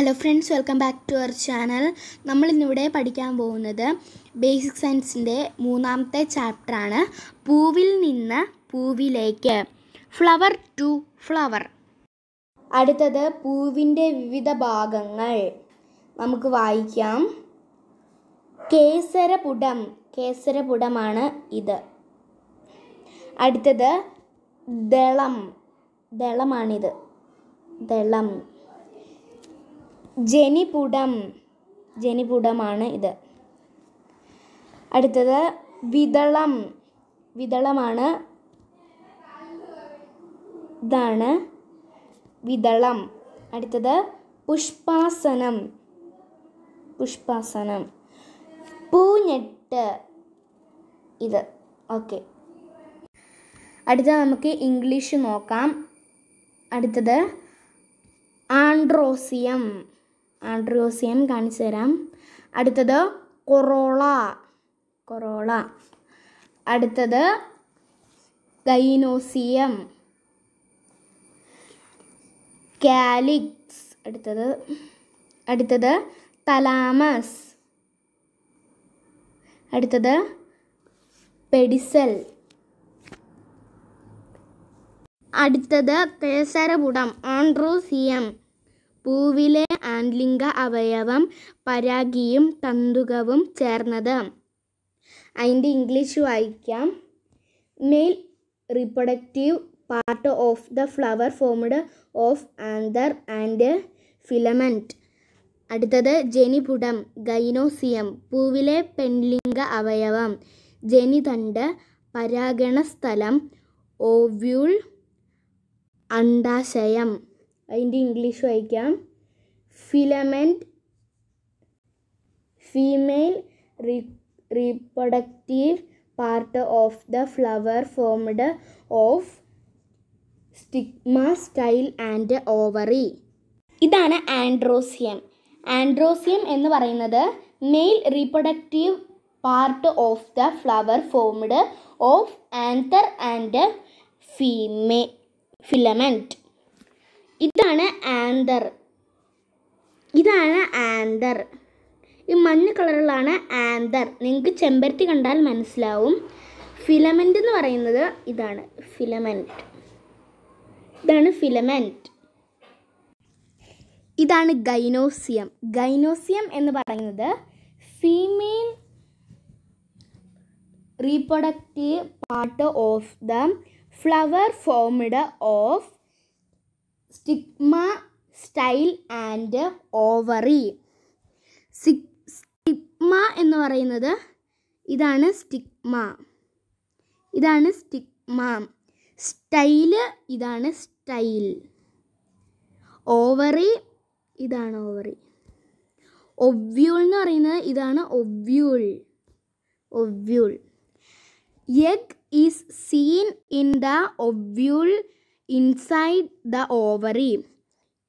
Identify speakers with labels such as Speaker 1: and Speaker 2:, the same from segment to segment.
Speaker 1: Hello friends welcome back to our channel നമ്മളിന്നിവിടെ പഠിക്കാൻ പോകുന്നത് ബേസിക് സയൻസിൻ്റെ മൂന്നാമത്തെ ചാപ്റ്ററാണ് പൂവിൽ നിന്ന് പൂവിലേക്ക് ഫ്ലവർ ടു ഫ്ലവർ അടുത്തത് പൂവിൻ്റെ വിവിധ ഭാഗങ്ങൾ നമുക്ക് വായിക്കാം കേസരപുടം കേസരപുടമാണ് ഇത് അടുത്തത് ദളം ദളമാണിത് ദളം ജനിപുടം ജനിപുടമാണ് ഇത് അടുത്തത് വിതളം വിതളമാണ് ഇതാണ് വിതളം അടുത്തത് പുഷ്പാസനം പുഷ്പാസനം പൂഞ്ഞെട്ട് ഇത് ഓക്കെ അടുത്ത നമുക്ക് ഇംഗ്ലീഷ് നോക്കാം അടുത്തത് ആൻഡ്രോസിയം ആൻഡ്രിയോസിയം കാണിച്ചു തരാം അടുത്തത് കൊറോള കൊറോള അടുത്തത് ഗൈനോസിയം കാലിക്സ് അടുത്തത് അടുത്തത് തലാമസ് അടുത്തത് പെഡിസൽ അടുത്തത് കേസരപുടം ആൻഡ്രോസിയം പൂവിലെ ആൺലിംഗ അവയവം പരാഗിയും തന്തുകവും ചേർന്നത് അതിൻ്റെ ഇംഗ്ലീഷ് വായിക്കാം male reproductive part of the flower formed of anther and filament അടുത്തത് ജനിപുടം ഗൈനോസിയം പൂവിലെ പെൺലിംഗ അവയവം ജനിതണ്ട് പരാഗണ സ്ഥലം ഓവ്യൂൾ അണ്ടാശയം അതിൻ്റെ ഇംഗ്ലീഷ് വായിക്കാം filament female reproductive part of the flower formed of stigma style and ovary ഇതാണ് ആൻഡ്രോസിയം ആൻഡ്രോസിയം എന്ന് പറയുന്നത് male reproductive part of the flower formed of anther and female filament ഇതാണ് ആന്തർ ഇതാണ് ആന്തർ ഈ മഞ്ഞ കളറിലാണ് ആന്തർ നിങ്ങൾക്ക് ചെമ്പരത്തി കണ്ടാൽ മനസ്സിലാവും ഫിലമെൻ്റ് എന്ന് പറയുന്നത് ഇതാണ് ഫിലമെൻറ്റ് ഇതാണ് ഫിലമെൻറ്റ് ഇതാണ് ഗൈനോസിയം ഗൈനോസിയം എന്ന് പറയുന്നത് female reproductive part of the flower formed of stigma style and ovary stigma എന്ന് പറയുന്നത് ഇതാണ് സ്റ്റിഗ്മ ഇതാണ് സ്റ്റിഗ്മ സ്റ്റൈല് ഇതാണ് സ്റ്റൈൽ ഓവറി ഇതാണ് ഓവറി ഒവ്യൂൾ എന്ന് പറയുന്നത് ഇതാണ് ovule ovule egg is seen in the ovule inside the ovary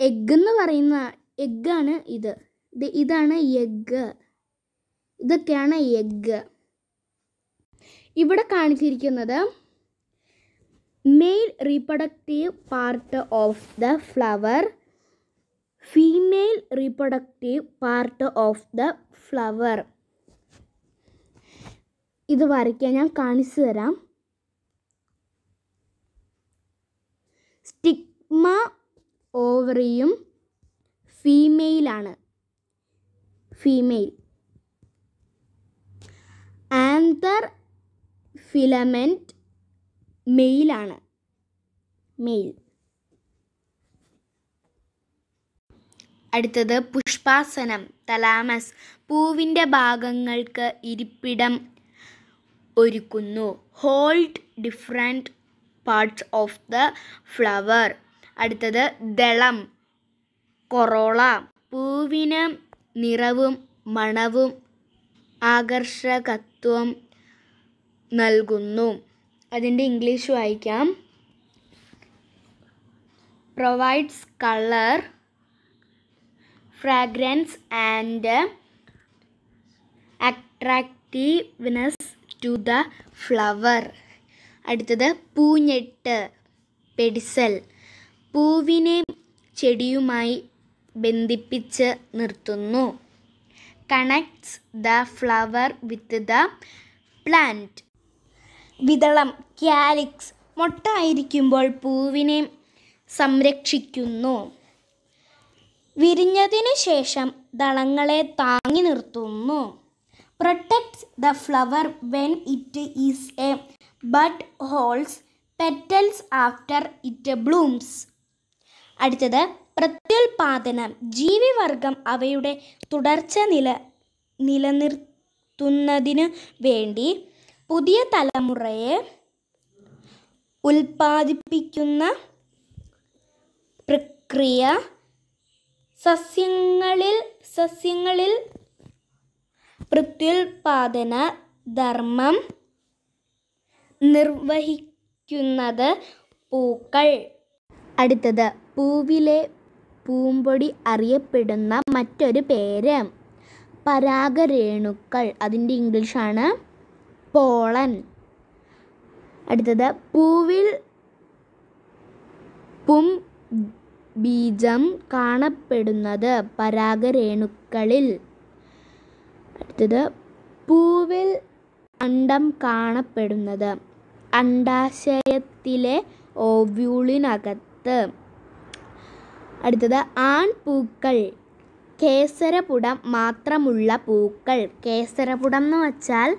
Speaker 1: egg എന്ന് പറയുന്ന എഗ്ഗാണ് ഇത് ഇതാണ് എഗ്ഗ് ഇതൊക്കെയാണ് എഗ്ഗ് ഇവിടെ കാണിച്ചിരിക്കുന്നത് male reproductive part of the flower female reproductive part of the flower ഇത് വരയ്ക്കാൻ ഞാൻ കാണിച്ചു തരാം സ്റ്റിഗ്മ ഓവറിയും ഫീമെയിലാണ് ഫീമെയിൽ ആന്തർ ഫിലമെൻറ്റ് മെയിലാണ് മെയിൽ അടുത്തത് പുഷ്പാസനം തലാമസ് പൂവിൻ്റെ ഭാഗങ്ങൾക്ക് ഇരിപ്പിടം ഒരുക്കുന്നു hold different parts of the flower അടുത്തത് ദളം കൊറോള പൂവിന് നിറവും മണവും ആകർഷകത്വം നൽകുന്നു അതിൻ്റെ ഇംഗ്ലീഷ് വായിക്കാം provides colour fragrance and attractiveness to the flower അടുത്തത് പൂഞ്ഞെട്ട് പെഡിസൽ പൂവിനെ ചെടിയുമായി ബന്ധിപ്പിച്ച് നിർത്തുന്നു connects the flower with the plant വിതളം ക്യാലിക്സ് മുട്ട ആയിരിക്കുമ്പോൾ പൂവിനെ സംരക്ഷിക്കുന്നു വിരിഞ്ഞതിന് ശേഷം ദളങ്ങളെ താങ്ങി നിർത്തുന്നു protects the flower when it is a bud holds petals after it blooms അടുത്തത് പ്രത്യുൽപാദനം ജീവിവർഗം അവയുടെ തുടർച്ച നില നിലനിർത്തുന്നതിനു വേണ്ടി പുതിയ തലമുറയെ ഉൽപ്പാദിപ്പിക്കുന്ന പ്രക്രിയ സസ്യങ്ങളിൽ സസ്യങ്ങളിൽ പ്രത്യുൽപാദന ധർമ്മം നിർവഹിക്കുന്നത് പൂക്കൾ അടുത്തത് പൂവിലെ പൂമ്പൊടി അറിയപ്പെടുന്ന മറ്റൊരു പേര് പരാഗരേണുക്കൾ അതിൻ്റെ ഇംഗ്ലീഷാണ് പോളൻ അടുത്തത് പൂവിൽ പും ബീജം കാണപ്പെടുന്നത് പരാഗരേണുക്കളിൽ അടുത്തത് പൂവിൽ അണ്ടം കാണപ്പെടുന്നത് അണ്ടാശയത്തിലെ ഓവ്യൂളിനകത്ത് പത്ത് അടുത്തത് ആൺപൂക്കൾ കേസരപുടം മാത്രമുള്ള പൂക്കൾ കേസരപുടം എന്ന് വച്ചാൽ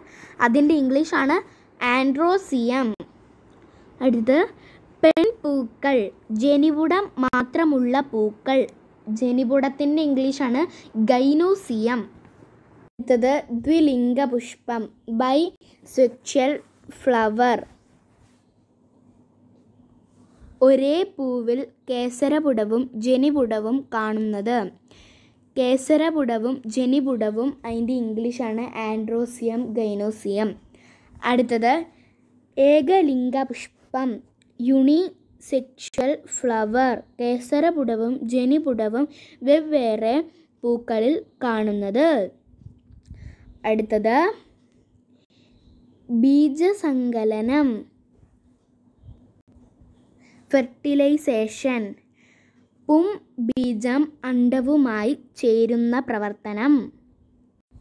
Speaker 1: അതിൻ്റെ ഇംഗ്ലീഷാണ് ആൻഡ്രോസിയം അടുത്തത് പെൺപൂക്കൾ ജനിപുടം മാത്രമുള്ള പൂക്കൾ ജനിപുടത്തിൻ്റെ ഇംഗ്ലീഷാണ് ഗൈനോസിയം അടുത്തത് ദ്വിലിംഗ പുഷ്പം ബൈ സെക്ഷൽ ഫ്ലവർ ഒരേ പൂവിൽ കേസരപുടവും ജനിപുടവും കാണുന്നത് കേസരപുടവും ജനിപുടവും അതിൻ്റെ ഇംഗ്ലീഷാണ് ആൻഡ്രോസിയം ഗൈനോസിയം അടുത്തത് ഏകലിംഗ പുഷ്പം യുണി സെക്ഷൽ ഫ്ലവർ കേസരപുടവും ജനിപുടവും വെവ്വേറെ പൂക്കളിൽ കാണുന്നത് അടുത്തത് ബീജസങ്കലനം ഫെർട്ടിലൈസേഷൻ പും ബീജം അണ്ടവുമായി ചേരുന്ന പ്രവർത്തനം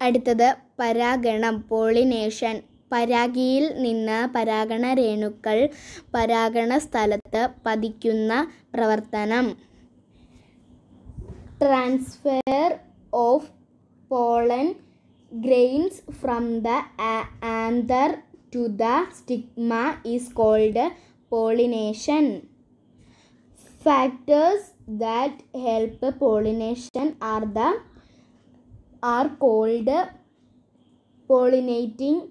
Speaker 1: അടുത്തത് പരാഗണം പോളിനേഷൻ പരാഗിയിൽ നിന്ന് പരാഗണ രേണുക്കൾ പരാഗണ സ്ഥലത്ത് പതിക്കുന്ന പ്രവർത്തനം transfer of pollen grains from the anther to the stigma is called pollination factors that help pollination are the are called pollinating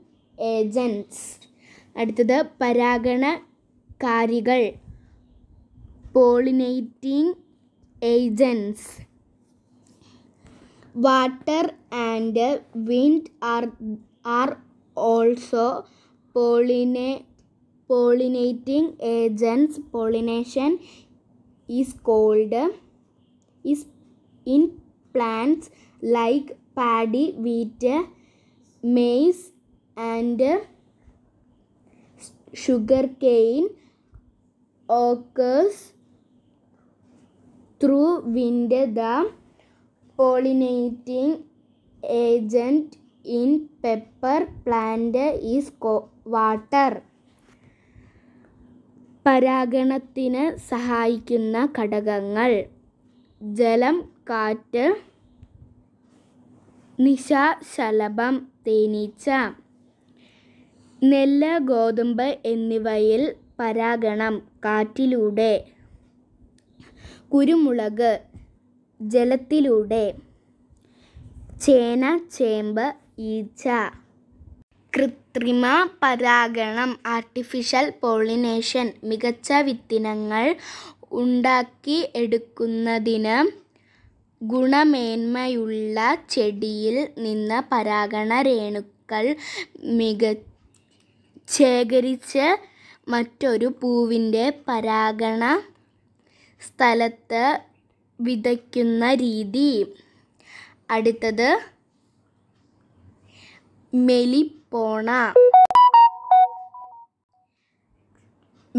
Speaker 1: agents അടുത്തത് പരാഗണകാരികൾ pollinating agents water and wind are are also pollinating pollinating agents pollination is called is in plants like paddy, wheat, maize and sugarcane occurs through wind the pollinating agent in pepper plant is water പരാഗണത്തിന് സഹായിക്കുന്ന ഘടകങ്ങൾ ജലം കാറ്റ് നിശ ശലഭം തേനീച്ച നെല്ല് ഗോതമ്പ് എന്നിവയിൽ പരാഗണം കാറ്റിലൂടെ കുരുമുളക് ജലത്തിലൂടെ ചേന ചേമ്പ് ഈച്ച കൃത്രിമ പരാഗണം ആർട്ടിഫിഷ്യൽ പോളിനേഷൻ മികച്ച വിത്തിനങ്ങൾ ഉണ്ടാക്കി എടുക്കുന്നതിന് ഗുണമേന്മയുള്ള ചെടിയിൽ നിന്ന് പരാഗണ രേണുക്കൾ മിക ശേഖരിച്ച് മറ്റൊരു പൂവിൻ്റെ പരാഗണ സ്ഥലത്ത് വിതയ്ക്കുന്ന രീതി അടുത്തത് മെലി പോണ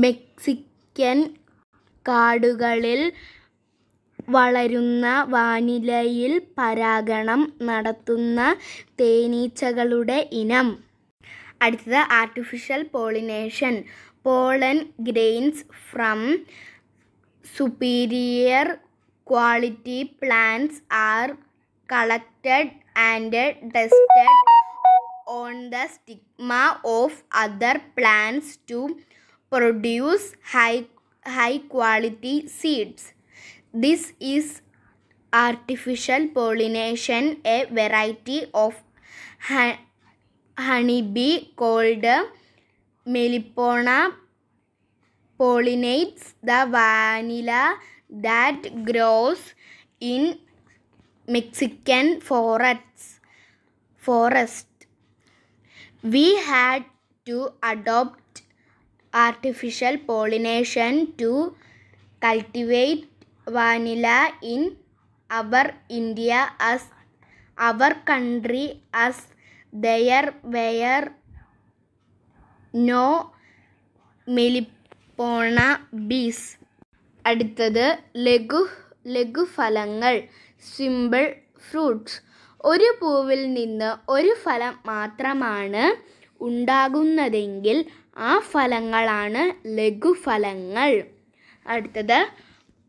Speaker 1: മെക്സിക്കൻ കാടുകളിൽ വളരുന്ന വാനിലയിൽ പരാഗണം നടത്തുന്ന തേനീച്ചകളുടെ ഇനം അടുത്തത് artificial pollination pollen grains from superior quality plants are collected and tested on the stigma of other plants to produce high, high quality seeds. This is artificial pollination, a variety of honeybee called Melipona pollinates the vanilla that grows in Mexican forests. Forest. We had to adopt artificial pollination to cultivate vanilla in our India as our country as there were no Melipona the അടുത്തത് ലഘു ലഘുഫലങ്ങൾ simple fruits ഒരു പൂവിൽ നിന്ന് ഒരു ഫലം മാത്രമാണ് ഉണ്ടാകുന്നതെങ്കിൽ ആ ഫലങ്ങളാണ് ലഘുഫലങ്ങൾ അടുത്തത്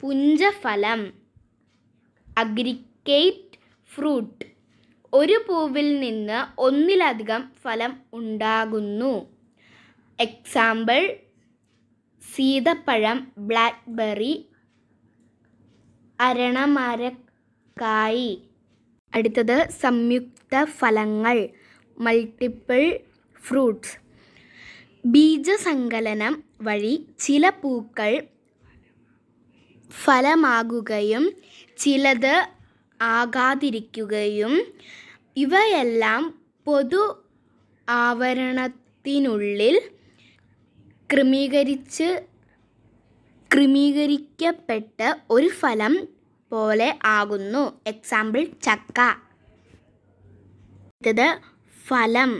Speaker 1: പുഞ്ചഫലം അഗ്രിക്കേറ്റ് ഫ്രൂട്ട് ഒരു പൂവിൽ നിന്ന് ഒന്നിലധികം ഫലം ഉണ്ടാകുന്നു എക്സാമ്പിൾ സീതപ്പഴം ബ്ലാക്ക്ബെറി അരണമരക്കായി അടുത്തത് സംയുക്ത ഫലങ്ങൾ മൾട്ടിപ്പിൾ ഫ്രൂട്ട്സ് ബീജസങ്കലനം വഴി ചില പൂക്കൾ ഫലമാകുകയും ചിലത് ആകാതിരിക്കുകയും ഇവയെല്ലാം പൊതു ആവരണത്തിനുള്ളിൽ ക്രമീകരിച്ച് ക്രമീകരിക്കപ്പെട്ട ഒരു ഫലം പോലെ ആകുന്നു എക്സാമ്പിൾ ചക്ക അടുത്തത് ഫലം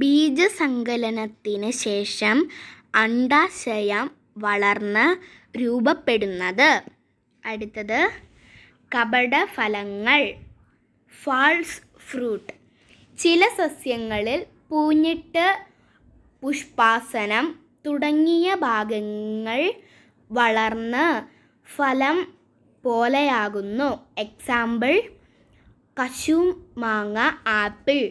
Speaker 1: ബീജസങ്കലനത്തിന് ശേഷം അണ്ടാശയം വളർന്ന് രൂപപ്പെടുന്നത് അടുത്തത് ഫലങ്ങൾ ഫാൾസ് ഫ്രൂട്ട് ചില സസ്യങ്ങളിൽ പൂഞ്ഞിട്ട് പുഷ്പാസനം തുടങ്ങിയ ഭാഗങ്ങൾ വളർന്ന് ഫലം പോലെയാകുന്നു എക്സാമ്പിൾ കശു മാങ്ങ ആപ്പിൾ